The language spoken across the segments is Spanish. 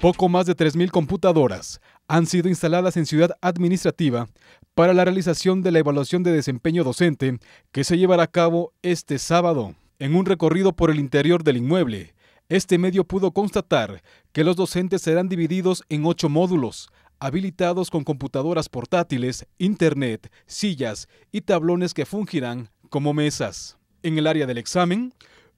Poco más de 3.000 computadoras han sido instaladas en Ciudad Administrativa para la realización de la evaluación de desempeño docente que se llevará a cabo este sábado. En un recorrido por el interior del inmueble, este medio pudo constatar que los docentes serán divididos en ocho módulos, habilitados con computadoras portátiles, internet, sillas y tablones que fungirán como mesas. En el área del examen,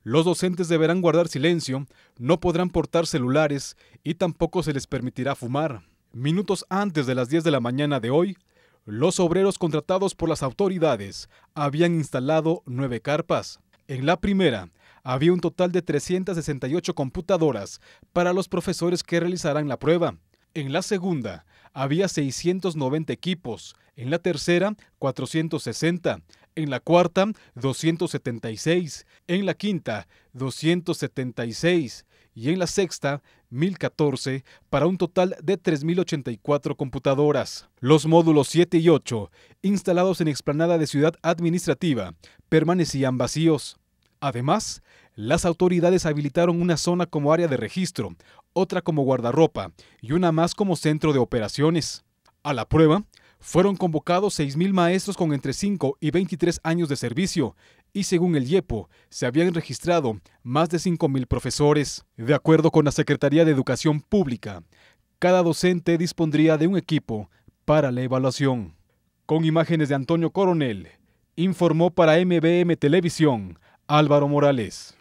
los docentes deberán guardar silencio, no podrán portar celulares y tampoco se les permitirá fumar. Minutos antes de las 10 de la mañana de hoy, los obreros contratados por las autoridades habían instalado nueve carpas. En la primera, había un total de 368 computadoras para los profesores que realizarán la prueba. En la segunda, había 690 equipos. En la tercera, 460 en la cuarta 276, en la quinta 276 y en la sexta 1014 para un total de 3084 computadoras. Los módulos 7 y 8, instalados en explanada de Ciudad Administrativa, permanecían vacíos. Además, las autoridades habilitaron una zona como área de registro, otra como guardarropa y una más como centro de operaciones. A la prueba, fueron convocados 6.000 maestros con entre 5 y 23 años de servicio y según el IEPO se habían registrado más de 5.000 profesores. De acuerdo con la Secretaría de Educación Pública, cada docente dispondría de un equipo para la evaluación. Con imágenes de Antonio Coronel, informó para MBM Televisión Álvaro Morales.